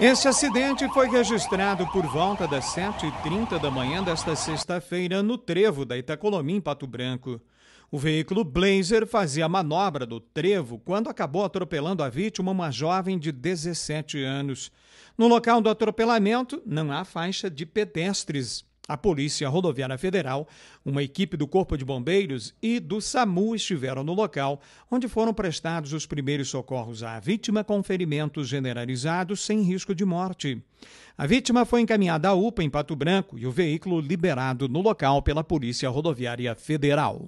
Este acidente foi registrado por volta das 7h30 da manhã desta sexta-feira no trevo da Itacolomim, Pato Branco. O veículo Blazer fazia a manobra do trevo quando acabou atropelando a vítima, uma jovem de 17 anos. No local do atropelamento, não há faixa de pedestres. A Polícia Rodoviária Federal, uma equipe do Corpo de Bombeiros e do SAMU estiveram no local, onde foram prestados os primeiros socorros à vítima com ferimentos generalizados sem risco de morte. A vítima foi encaminhada à UPA em Pato Branco e o veículo liberado no local pela Polícia Rodoviária Federal.